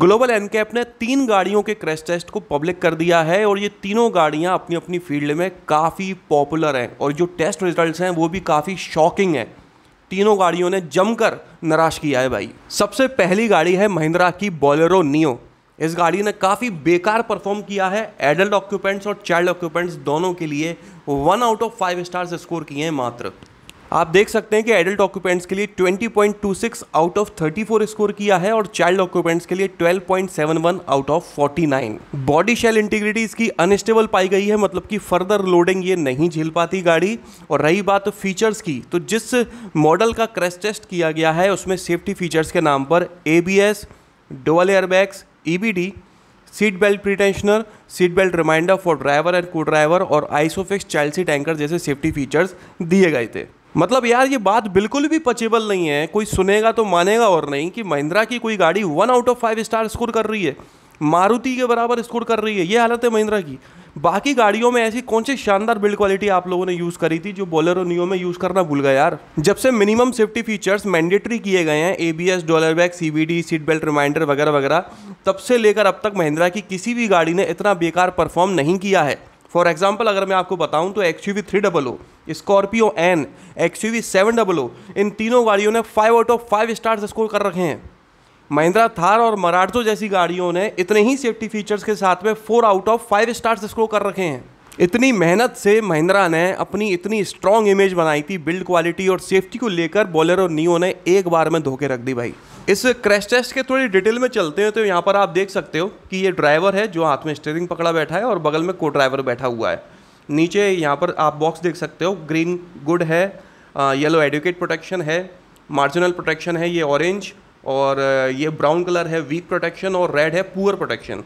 global NCAP ने तीन गाड़ियों के क्रैश टेस्ट को पब्लिक कर दिया है और ये तीनों गाड़ियाँ अपनी अपनी फील्ड में काफ़ी पॉपुलर हैं और जो टेस्ट रिजल्ट हैं वो भी काफ़ी शॉकिंग हैं तीनों गाड़ियों ने जमकर निराश किया है भाई सबसे पहली गाड़ी है महिंद्रा की बॉलेरो नियो इस गाड़ी ने काफ़ी बेकार परफॉर्म किया है एडल्ट ऑक्यूपेंट्स और चाइल्ड ऑक्यूपेंट्स दोनों के लिए one out of five stars score किए हैं मात्र आप देख सकते हैं कि एडल्ट ऑक्यूपेंट्स के लिए 20.26 आउट ऑफ 34 स्कोर किया है और चाइल्ड ऑक्यूपेंट्स के लिए 12.71 out of 49 body shell integrity इसकी अनस्टेबल पाई गई है मतलब कि फर्दर लोडिंग ये नहीं झेल पाती गाड़ी और रही बात फीचर्स की तो जिस मॉडल का क्रैश टेस्ट किया गया है उसमें सेफ्टी फीचर्स के नाम पर A B S dual airbags E B D seat belt pretensioner seat belt reminder for driver and co driver और आइसोफिक्स चाइल्ड सीट एंकर जैसे सेफ्टी फीचर्स दिए गए थे मतलब यार ये बात बिल्कुल भी पचेबल नहीं है कोई सुनेगा तो मानेगा और नहीं कि महिंद्रा की कोई गाड़ी one out of five star score कर रही है मारुति के बराबर स्कोर कर रही है ये हालत है महिंद्रा की बाकी गाड़ियों में ऐसी कौन सी शानदार बिल्ड क्वालिटी आप लोगों ने यूज़ करी थी जो बोलेरो नियो में यूज़ करना भूल गया यार जब से मिनिमम सेफ्टी फीचर्स मैंडेटरी किए गए हैं A B S dual airbag C B D seat belt reminder वगैरह वगैरह तब से लेकर अब तक महिंद्रा की किसी भी गाड़ी ने इतना बेकार परफॉर्म नहीं किया है फॉर एग्जाम्पल अगर मैं आपको बताऊँ तो X U V three double O Scorpio N X U V seven double O इन तीनों गाड़ियों ने five out of five stars score कर रखे हैं महिंद्रा थार और मराठो जैसी गाड़ियों ने इतने ही सेफ्टी फीचर्स के साथ में four out of five stars score कर रखे हैं इतनी मेहनत से महिंद्रा ने अपनी इतनी स्ट्रॉन्ग इमेज बनाई थी बिल्ड क्वालिटी और सेफ्टी को लेकर बॉलर और नियो ने एक बार में धोखे रख दी भाई इस क्रैश टेस्ट के थोड़ी डिटेल में चलते हैं तो यहाँ पर आप देख सकते हो कि ये ड्राइवर है जो हाथ में स्टेयरिंग पकड़ा बैठा है और बगल में को ड्राइवर बैठा हुआ है नीचे यहाँ पर आप बॉक्स देख सकते हो ग्रीन गुड है येलो एडुकेट प्रोटेक्शन है मार्जिनल प्रोटेक्शन है ये ऑरेंज और ये ब्राउन कलर है वीक प्रोटेक्शन और रेड है पुअर प्रोटेक्शन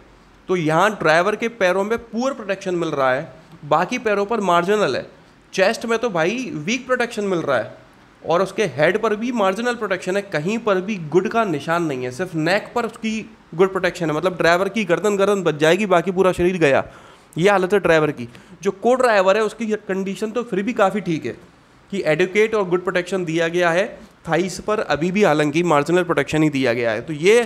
तो यहाँ ड्राइवर के पैरों में पुअर प्रोटेक्शन मिल रहा है बाकी पैरों पर मार्जिनल है चेस्ट में तो भाई वीक प्रोटेक्शन मिल रहा है और उसके हेड पर भी मार्जिनल प्रोटेक्शन है कहीं पर भी गुड का निशान नहीं है सिर्फ नेक पर उसकी गुड प्रोटेक्शन है मतलब ड्राइवर की गर्दन गर्दन बच जाएगी बाकी पूरा शरीर गया ये हालत है ड्राइवर की जो को ड्राइवर है उसकी कंडीशन तो फिर भी काफ़ी ठीक है कि एडुकेट और गुड प्रोटेक्शन दिया गया है थाइस पर अभी भी हालांकि मार्जिनल प्रोटेक्शन ही दिया गया है तो ये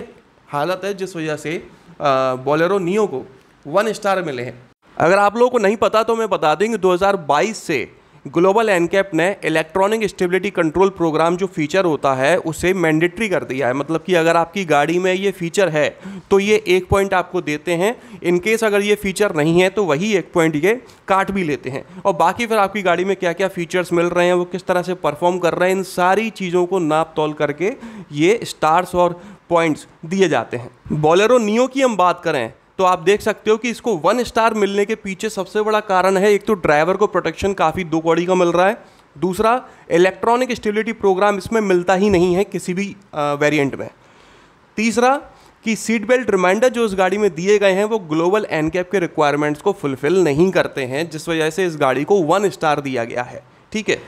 हालत है जिस वजह से बॉलरों नियो को वन स्टार मिले हैं अगर आप लोगों को नहीं पता तो मैं बता दें कि 2022 से ग्लोबल एनकैप ने इलेक्ट्रॉनिक स्टेबिलिटी कंट्रोल प्रोग्राम जो फीचर होता है उसे मैंडेटरी कर दिया है मतलब कि अगर आपकी गाड़ी में ये फीचर है तो ये एक पॉइंट आपको देते हैं इनकेस अगर ये फीचर नहीं है तो वही एक पॉइंट ये काट भी लेते हैं और बाकी फिर आपकी गाड़ी में क्या क्या फीचर्स मिल रहे हैं वो किस तरह से परफॉर्म कर रहे हैं इन सारी चीज़ों को नाप तोल करके ये स्टार्स और पॉइंट्स दिए जाते हैं बॉलरों नियो की हम बात करें तो आप देख सकते हो कि इसको वन स्टार मिलने के पीछे सबसे बड़ा कारण है एक तो ड्राइवर को प्रोटेक्शन काफ़ी दो कौड़ी का मिल रहा है दूसरा इलेक्ट्रॉनिक स्टेबिलिटी प्रोग्राम इसमें मिलता ही नहीं है किसी भी वेरिएंट में तीसरा कि सीट बेल्ट रिमाइंडर जो इस गाड़ी में दिए गए हैं वो ग्लोबल एन कैप के रिक्वायरमेंट्स को फुलफिल नहीं करते हैं जिस वजह से इस गाड़ी को वन स्टार दिया गया है ठीक है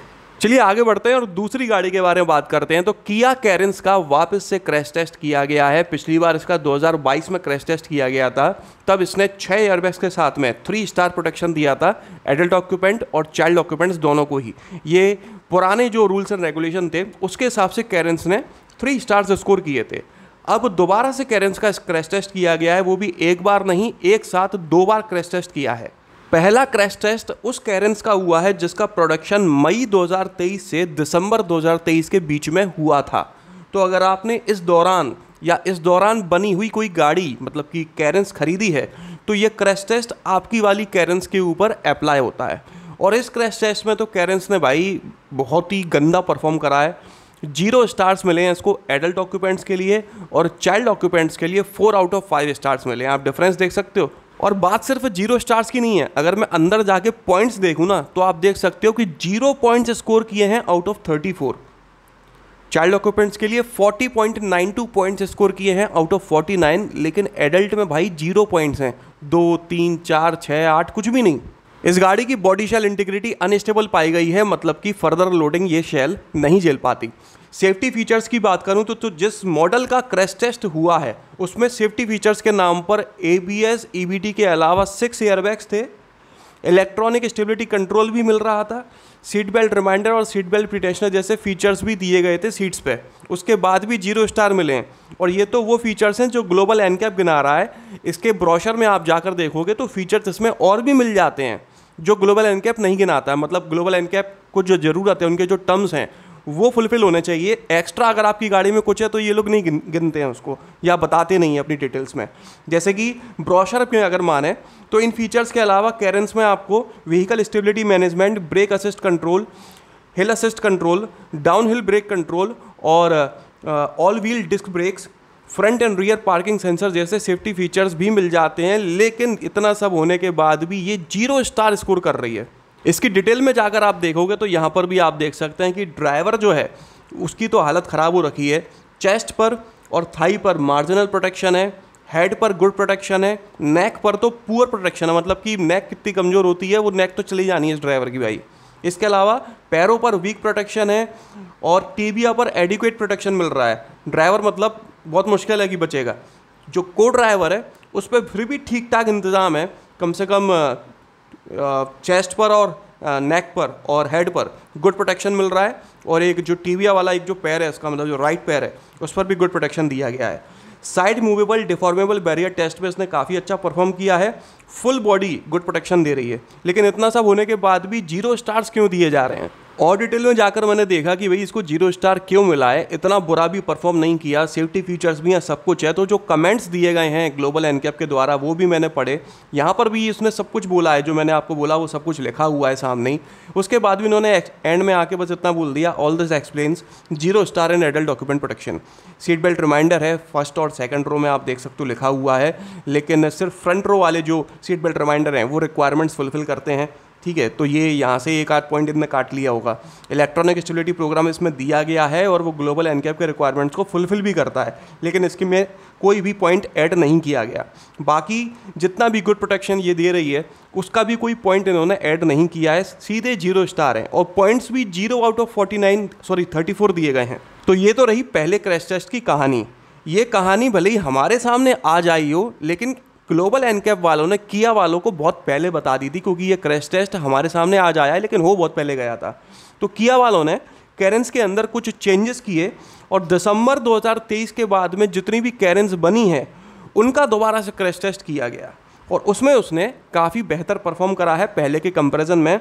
चलिए आगे बढ़ते हैं और दूसरी गाड़ी के बारे में बात करते हैं तो किया कैरेंस का वापस से क्रैश टेस्ट किया गया है पिछली बार इसका 2022 में क्रैश टेस्ट किया गया था तब इसने छः एयरबैग्स के साथ में थ्री स्टार प्रोटेक्शन दिया था एडल्ट ऑक्यूपेंट और चाइल्ड ऑक्यूपेंट्स दोनों को ही ये पुराने जो रूल्स एंड रेगुलेशन थे उसके हिसाब से कैरेंस ने थ्री स्टार्स स्कोर किए थे अब दोबारा से कैरेंस का क्रैश टेस्ट किया गया है वो भी एक बार नहीं एक साथ दो बार क्रैश टेस्ट किया है पहला क्रैश टेस्ट उस कैरेंस का हुआ है जिसका प्रोडक्शन मई 2023 से दिसंबर 2023 के बीच में हुआ था तो अगर आपने इस दौरान या इस दौरान बनी हुई कोई गाड़ी मतलब कि कैरेंस खरीदी है तो ये क्रैश टेस्ट आपकी वाली कैरेंस के ऊपर अप्लाई होता है और इस क्रैश टेस्ट में तो कैरेंस ने भाई बहुत ही गंदा परफॉर्म करा है जीरो स्टार्स मिले हैं इसको एडल्ट ऑक्यूपेंट्स के लिए और चाइल्ड ऑक्यूपेंट्स के लिए four out of five stars मिले हैं आप डिफरेंस देख सकते हो और बात सिर्फ जीरो स्टार्स की नहीं है अगर मैं अंदर जाके पॉइंट्स देखूँ ना तो आप देख सकते हो कि जीरो पॉइंट्स स्कोर किए हैं out of thirty four child occupants के लिए forty point nine two points score किए हैं आउट ऑफ फोर्टी नाइन लेकिन एडल्ट में भाई जीरो पॉइंट्स हैं दो तीन चार छः आठ कुछ भी नहीं इस गाड़ी की बॉडी शेल इंटीग्रिटी अनस्टेबल पाई गई है मतलब कि फर्दर लोडिंग ये शेल नहीं झेल पाती सेफ्टी फीचर्स की बात करूं तो, तो जिस मॉडल का क्रैश टेस्ट हुआ है उसमें सेफ्टी फीचर्स के नाम पर A B S E B T के अलावा सिक्स एयरबैग्स थे इलेक्ट्रॉनिक स्टेबिलिटी कंट्रोल भी मिल रहा था सीट बेल्ट रिमाइंडर और सीट बेल्ट प्रिटेंशनर जैसे फीचर्स भी दिए गए थे सीट्स पे उसके बाद भी जीरो स्टार मिले हैं और ये तो वो फीचर्स हैं जो ग्लोबल एन कैप गिना रहा है इसके ब्रोशर में आप जाकर देखोगे तो फीचर्स इसमें और भी मिल जाते हैं जो ग्लोबल एन कैप नहीं गिनाता है मतलब ग्लोबल एन कैप को जो ज़रूरत है उनके जो टर्म्स हैं वो फुलफिल होने चाहिए एक्स्ट्रा अगर आपकी गाड़ी में कुछ है तो ये लोग नहीं गिनते हैं उसको या बताते नहीं हैं अपनी डिटेल्स में जैसे कि ब्रॉशर की अगर माने तो इन फीचर्स के अलावा कैरेंस में आपको vehicle stability management brake assist control hill assist control down hill brake control और all wheel disc brakes front and rear parking sensor जैसे सेफ्टी फीचर्स भी मिल जाते हैं लेकिन इतना सब होने के बाद भी ये जीरो स्टार स्कोर कर रही है इसकी डिटेल में जाकर आप देखोगे तो यहाँ पर भी आप देख सकते हैं कि ड्राइवर जो है उसकी तो हालत ख़राब हो रखी है चेस्ट पर और थाई पर मार्जिनल प्रोटेक्शन है हेड पर गुड प्रोटेक्शन है नेक पर तो पुअर प्रोटेक्शन है मतलब कि नेक कितनी कमज़ोर होती है वो नेक तो चली जानी है इस ड्राइवर की भाई इसके अलावा पैरों पर वीक प्रोटेक्शन है और टीबिया पर एडिक्वेट प्रोटेक्शन मिल रहा है ड्राइवर मतलब बहुत मुश्किल है कि बचेगा जो को ड्राइवर है उस पर फिर भी ठीक ठाक इंतज़ाम है कम से कम चेस्ट पर और नेक पर और हेड पर गुड प्रोटेक्शन मिल रहा है और एक जो टीविया वाला एक जो पैर है इसका मतलब जो राइट पैर है उस पर भी गुड प्रोटेक्शन दिया गया है side movable deformable barrier test में इसने काफ़ी अच्छा परफॉर्म किया है फुल बॉडी गुड प्रोटेक्शन दे रही है लेकिन इतना सब होने के बाद भी जीरो स्टार्स क्यों दिए जा रहे हैं और डिटेल में जाकर मैंने देखा कि भाई इसको जीरो स्टार क्यों मिला है इतना बुरा भी परफॉर्म नहीं किया सेफ्टी फीचर्स भी हैं सब कुछ है तो जो कमेंट्स दिए गए हैं ग्लोबल एनकैप के द्वारा वो भी मैंने पढ़े यहाँ पर भी इसने सब कुछ बोला है जो मैंने आपको बोला वो सब कुछ लिखा हुआ है सामने ही उसके बाद भी इन्होंने एंड में आके बस इतना बोल दिया all this explains zero star and adult document protection seat belt reminder है फर्स्ट और सेकेंड रो में आप देख सकते हो लिखा हुआ है लेकिन सिर्फ फ्रंट रो वाले जो सीट बेल्ट रिमाइंडर हैं वो रिक्वायरमेंट्स फुलफिल करते हैं ठीक है तो ये यहाँ से एक आध पॉइंट इनमें काट लिया होगा इलेक्ट्रॉनिक स्टेबिलिटी प्रोग्राम इसमें दिया गया है और वो ग्लोबल एनकैप के रिक्वायरमेंट्स को फुलफिल भी करता है लेकिन इसके में कोई भी पॉइंट ऐड नहीं किया गया बाकी जितना भी गुड प्रोटेक्शन ये दे रही है उसका भी कोई पॉइंट इन्होंने ऐड नहीं किया है सीधे जीरो स्टार हैं और पॉइंट्स भी zero out of forty nine sorry thirty four दिए गए हैं तो ये तो रही पहले क्रैश टेस्ट की कहानी ये कहानी भले ही हमारे सामने आ जाई हो लेकिन ग्लोबल एनकैप वालों ने किया वालों को बहुत पहले बता दी थी क्योंकि ये क्रैश टेस्ट हमारे सामने आज आया है लेकिन वो बहुत पहले गया था तो किया वालों ने कैरेंस के अंदर कुछ चेंजेस किए और दिसंबर 2023 के बाद में जितनी भी कैरेंस बनी हैं उनका दोबारा से क्रैश टेस्ट किया गया और उसमें उसने काफ़ी बेहतर परफॉर्म करा है पहले के कंपैरिजन में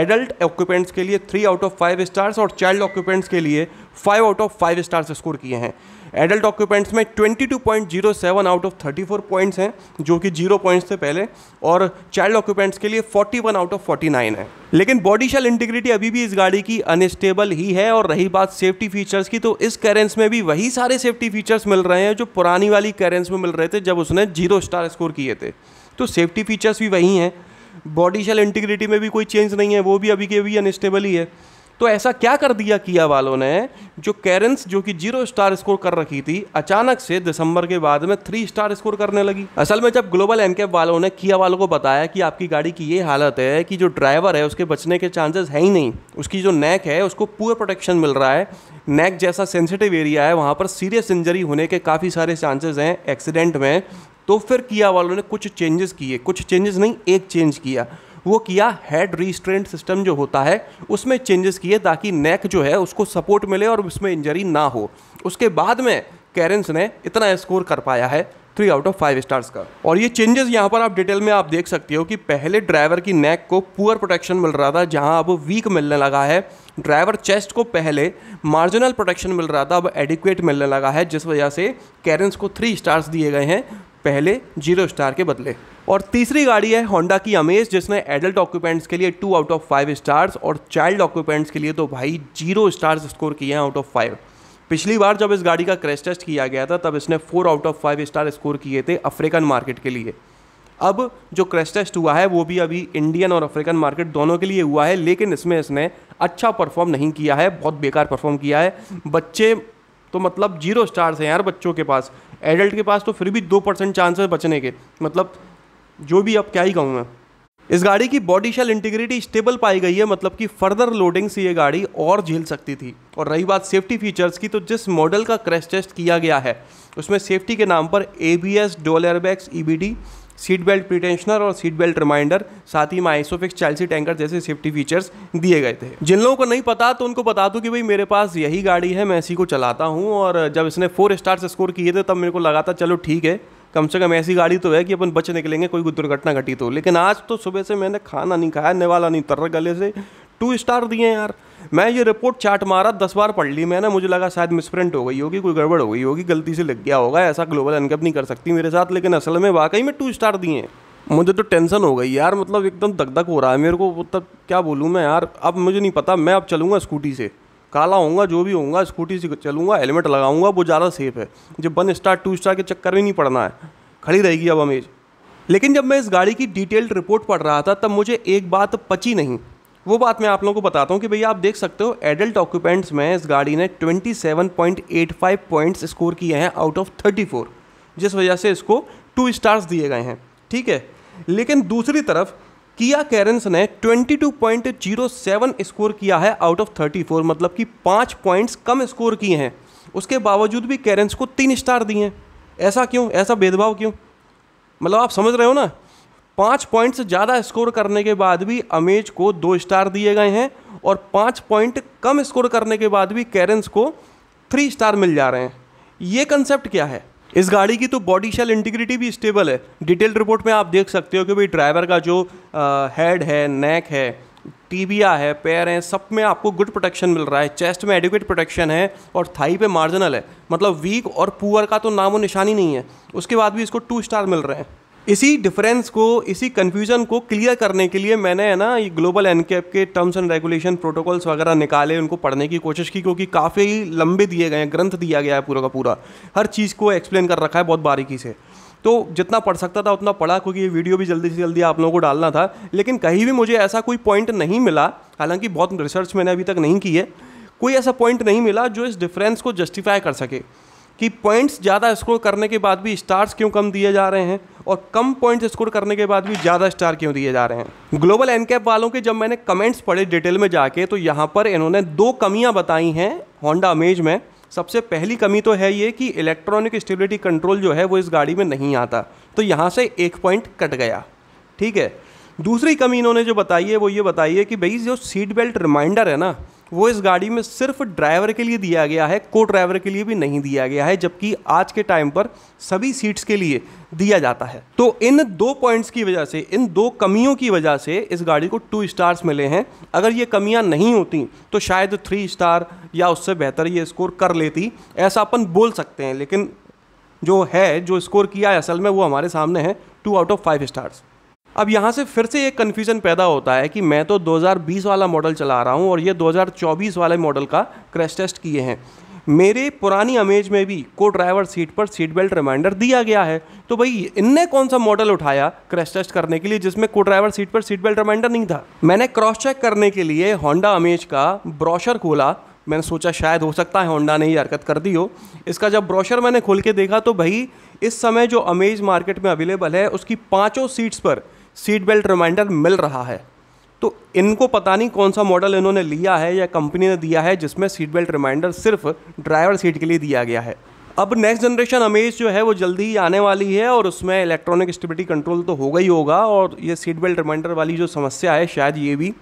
एडल्ट ऑक्यूपेंट्स के लिए three out of five stars और चाइल्ड ऑक्यूपेंट्स के लिए five out of five stars score किए हैं एडल्ट ऑक्यूपेंट्स में 22.07 आउट ऑफ 34 पॉइंट्स हैं जो कि जीरो पॉइंट्स थे पहले और चाइल्ड ऑक्यूपेंट्स के लिए 41 आउट ऑफ 49 है लेकिन बॉडी शेल इंटीग्रिटी अभी भी इस गाड़ी की अनस्टेबल ही है और रही बात सेफ्टी फीचर्स की तो इस कैरेंस में भी वही सारे सेफ्टी फीचर्स मिल रहे हैं जो पुरानी वाली कैरेंस में मिल रहे थे जब उसने जीरो स्टार स्कोर किए थे तो सेफ्टी फीचर्स भी वही हैं बॉडी शेल इंटीग्रिटी में भी कोई चेंज नहीं है वो भी अभी के अभी अनस्टेबल ही है तो ऐसा क्या कर दिया किया वालों ने जो कैरेंस जो कि जीरो स्टार स्कोर कर रखी थी अचानक से दिसंबर के बाद में थ्री स्टार स्कोर करने लगी असल में जब ग्लोबल एनकैप वालों ने किया वालों को बताया कि आपकी गाड़ी की ये हालत है कि जो ड्राइवर है उसके बचने के चांसेस है ही नहीं उसकी जो नेक है उसको पूरा प्रोटेक्शन मिल रहा है नेक जैसा सेंसिटिव एरिया है वहाँ पर सीरियस इंजरी होने के काफ़ी सारे चांसेस हैं एक्सीडेंट में तो फिर किया वालों ने कुछ चेंजेस किए कुछ चेंजेस नहीं एक चेंज किया वो किया हेड रिस्ट्रेंट सिस्टम जो होता है उसमें चेंजेस किए ताकि नेक जो है उसको सपोर्ट मिले और उसमें इंजरी ना हो उसके बाद में कैरेंस ने इतना स्कोर कर पाया है three out of five stars का और ये चेंजेस यहाँ पर आप डिटेल में आप देख सकते हो कि पहले ड्राइवर की नेक को पुअर प्रोटेक्शन मिल रहा था जहाँ अब वीक मिलने लगा है ड्राइवर चेस्ट को पहले मार्जिनल प्रोटेक्शन मिल रहा था अब एडिक्वेट मिलने लगा है जिस वजह से कैरेंस को थ्री स्टार्स दिए गए हैं पहले जीरो स्टार के बदले और तीसरी गाड़ी है होंडा की अमेज जिसने एडल्ट ऑक्यूपेंट्स के लिए two out of five stars और चाइल्ड ऑक्यूपेंट्स के लिए तो भाई जीरो स्टार्स स्कोर किए हैं आउट ऑफ फाइव पिछली बार जब इस गाड़ी का क्रैश टेस्ट किया गया था तब इसने four out of five star score किए थे अफ्रीकन मार्केट के लिए अब जो क्रैश टेस्ट हुआ है वो भी अभी इंडियन और अफ्रीकन मार्केट दोनों के लिए हुआ है लेकिन इसमें इसने अच्छा परफॉर्म नहीं किया है बहुत बेकार परफॉर्म किया है बच्चे तो मतलब जीरो स्टार्स हैं यार बच्चों के पास एडल्ट के पास तो फिर भी दो परसेंट चांस है बचने के मतलब जो भी अब क्या ही कहूँ मैं इस गाड़ी की बॉडी शेल इंटीग्रिटी स्टेबल पाई गई है मतलब कि फर्दर लोडिंग से ये गाड़ी और झेल सकती थी और रही बात सेफ्टी फीचर्स की तो जिस मॉडल का क्रैश टेस्ट किया गया है उसमें सेफ्टी के नाम पर A B S dual airbags E B D seat belt pretensioner और सीट बेल्ट रिमाइंडर साथ ही में आइसोफिक्स चैल्सी टैंकर जैसे सेफ्टी फीचर्स दिए गए थे जिन लोगों को नहीं पता तो उनको बता दूं कि भाई मेरे पास यही गाड़ी है मैं इसी को चलाता हूँ और जब इसने फोर स्टार्स स्कोर किए थे तब मेरे को लगा था चलो ठीक है कम से कम ऐसी गाड़ी तो है कि अपन बच निकलेंगे कोई दुर्घटना घटी तो लेकिन आज तो सुबह से मैंने खाना नहीं खाया निवाला नहीं तर गले से टू स्टार दिए यार मैं ये रिपोर्ट चार्ट मारा दस बार पढ़ ली मैंने मुझे लगा शायद मिसप्रिंट हो गई होगी कोई गड़बड़ हो गई होगी गलती से लग गया होगा ऐसा ग्लोबल अनकप नहीं कर सकती मेरे साथ लेकिन असल में वाकई में टू स्टार दिए हैं मुझे तो टेंशन हो गई यार मतलब एकदम धक दक हो रहा है मेरे को मतलब क्या बोलूँ मैं यार अब मुझे नहीं पता मैं अब चलूँगा स्कूटी से काला होऊंगा जो भी होऊंगा स्कूटी से चलूँगा हेलमेट लगाऊंगा वो ज़्यादा सेफ है जब वन स्टार टू स्टार के चक्कर में नहीं पड़ना है खड़ी रहेगी अब हमेश लेकिन जब मैं इस गाड़ी की डिटेल्ड रिपोर्ट पढ़ रहा था तब मुझे एक बात पची नहीं वो बात मैं आप लोगों को बताता हूँ कि भैया आप देख सकते हो एडल्ट ऑक्यूपेंट्स में इस गाड़ी ने 27.85 पॉइंट्स स्कोर किए हैं आउट ऑफ 34 जिस वजह से इसको टू स्टार्स दिए गए हैं ठीक है लेकिन दूसरी तरफ किया कैरेंस ने 22.07 स्कोर किया है आउट ऑफ 34 मतलब कि पाँच पॉइंट्स कम स्कोर किए हैं उसके बावजूद भी कैरेंस को तीन स्टार दिए हैं ऐसा क्यों ऐसा भेदभाव क्यों मतलब आप समझ रहे हो ना पाँच पॉइंट से ज़्यादा स्कोर करने के बाद भी अमेज को दो स्टार दिए गए हैं और पाँच पॉइंट कम स्कोर करने के बाद भी कैरेंस को थ्री स्टार मिल जा रहे हैं ये कंसेप्ट क्या है इस गाड़ी की तो बॉडी शेल इंटीग्रिटी भी स्टेबल है डिटेल रिपोर्ट में आप देख सकते हो कि भाई ड्राइवर का जो हेड है नेक है टीबिया है पैर हैं सब में आपको गुड प्रोटेक्शन मिल रहा है चेस्ट में एडिक्वेट प्रोटेक्शन है और थाई पे मार्जिनल है मतलब वीक और पुअर का तो नामो निशानी नहीं है उसके बाद भी इसको टू स्टार मिल रहे हैं इसी डिफरेंस को इसी कन्फ्यूजन को क्लियर करने के लिए मैंने है ना ये ग्लोबल एनकैप के टर्म्स एंड रेगुलेशन प्रोटोकॉल्स वगैरह निकाले उनको पढ़ने की कोशिश की क्योंकि काफ़ी लंबे दिए गए हैं ग्रंथ दिया गया है पूरा का पूरा हर चीज़ को एक्सप्लेन कर रखा है बहुत बारीकी से तो जितना पढ़ सकता था उतना पढ़ा क्योंकि ये वीडियो भी जल्दी से जल्दी आप लोगों को डालना था लेकिन कहीं भी मुझे ऐसा कोई पॉइंट नहीं मिला हालांकि बहुत रिसर्च मैंने अभी तक नहीं की है कोई ऐसा पॉइंट नहीं मिला जो इस डिफरेंस को जस्टिफाई कर सके कि पॉइंट्स ज़्यादा स्कोर करने के बाद भी स्टार्स क्यों कम दिए जा रहे हैं और कम पॉइंट्स स्कोर करने के बाद भी ज़्यादा स्टार क्यों दिए जा रहे हैं ग्लोबल एनकैप वालों के जब मैंने कमेंट्स पढ़े डिटेल में जाके तो यहाँ पर इन्होंने दो कमियाँ बताई हैं होंडा अमेज में सबसे पहली कमी तो है ये कि इलेक्ट्रॉनिक स्टेबिलिटी कंट्रोल जो है वो इस गाड़ी में नहीं आता तो यहाँ से एक पॉइंट कट गया ठीक है दूसरी कमी इन्होंने जो बताई है वो ये बताई है कि भाई जो सीट बेल्ट रिमाइंडर है ना वो इस गाड़ी में सिर्फ ड्राइवर के लिए दिया गया है को ड्राइवर के लिए भी नहीं दिया गया है जबकि आज के टाइम पर सभी सीट्स के लिए दिया जाता है तो इन दो पॉइंट्स की वजह से इन दो कमियों की वजह से इस गाड़ी को टू स्टार्स मिले हैं अगर ये कमियां नहीं होती तो शायद थ्री स्टार या उससे बेहतर ये स्कोर कर लेती ऐसा अपन बोल सकते हैं लेकिन जो है जो स्कोर किया है असल में वो हमारे सामने है two out of five stars अब यहाँ से फिर से एक कन्फ्यूज़न पैदा होता है कि मैं तो 2020 वाला मॉडल चला रहा हूँ और ये 2024 वाले मॉडल का क्रैश टेस्ट किए हैं मेरे पुरानी अमेज में भी को ड्राइवर सीट पर सीट बेल्ट रिमाइंडर दिया गया है तो भाई इनने कौन सा मॉडल उठाया क्रैश टेस्ट करने के लिए जिसमें को ड्राइवर सीट पर सीट बेल्ट रिमाइंडर नहीं था मैंने क्रॉस चेक करने के लिए होंडा अमेज का ब्रॉशर खोला मैंने सोचा शायद हो सकता है होंडा ने ही हरकत कर दी हो इसका जब ब्रोशर मैंने खोल के देखा तो भाई इस समय जो अमेज मार्केट में अवेलेबल है उसकी पाँचों सीट्स पर सीट बेल्ट रिमाइंडर मिल रहा है तो इनको पता नहीं कौन सा मॉडल इन्होंने लिया है या कंपनी ने दिया है जिसमें सीट बेल्ट रिमाइंडर सिर्फ ड्राइवर सीट के लिए दिया गया है अब नेक्स्ट जनरेशन अमेज जो है वो जल्दी ही आने वाली है और उसमें इलेक्ट्रॉनिक स्टेबिलिटी कंट्रोल तो होगा ही होगा और ये सीट बेल्ट रिमाइंडर वाली जो समस्या है शायद ये भी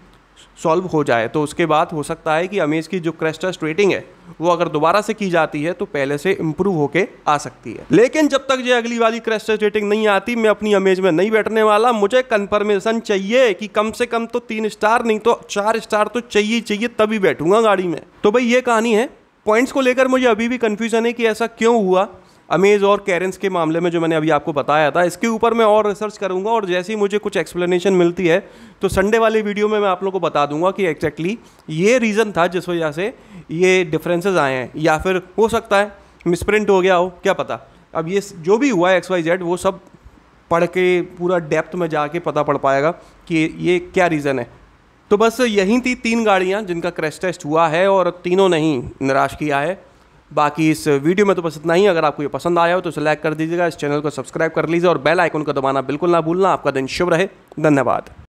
सॉल्व हो जाए तो उसके बाद हो सकता है कि अमेज की जो क्रेस्टर रेटिंग है वो अगर दोबारा से की जाती है तो पहले से इम्प्रूव होके आ सकती है लेकिन जब तक ये अगली वाली क्रेस्टस रेटिंग नहीं आती मैं अपनी अमेज में नहीं बैठने वाला मुझे कंफर्मेशन चाहिए कि कम से कम तो तीन स्टार नहीं तो चार स्टार तो चाहिए चाहिए तभी बैठूंगा गाड़ी में तो भाई ये कहानी है पॉइंट्स को लेकर मुझे अभी भी कन्फ्यूजन है कि ऐसा क्यों हुआ अमेज़ और कैरेंस के मामले में जो मैंने अभी आपको बताया था इसके ऊपर मैं और रिसर्च करूँगा और जैसे ही मुझे कुछ एक्सप्लेनेशन मिलती है तो संडे वाले वीडियो में मैं आप लोग को बता दूंगा कि एक्जैक्टली ये रीज़न था जिस वजह से ये डिफरेंसेस आए हैं या फिर हो सकता है मिसप्रिंट हो गया हो क्या पता अब ये जो भी हुआ है एक्स वाई जेड वो सब पढ़ के पूरा डेप्थ में जाके पता पड़ पाएगा कि ये क्या रीज़न है तो बस यहीं थी तीन गाड़ियाँ जिनका क्रैश टेस्ट हुआ है और तीनों ने ही निराश किया है बाकी इस वीडियो में तो बस इतना ही अगर आपको ये पसंद आया हो तो इसे लाइक कर दीजिएगा इस चैनल को सब्सक्राइब कर लीजिए और बेल आइकन को दबाना बिल्कुल ना भूलना आपका दिन शुभ रहे धन्यवाद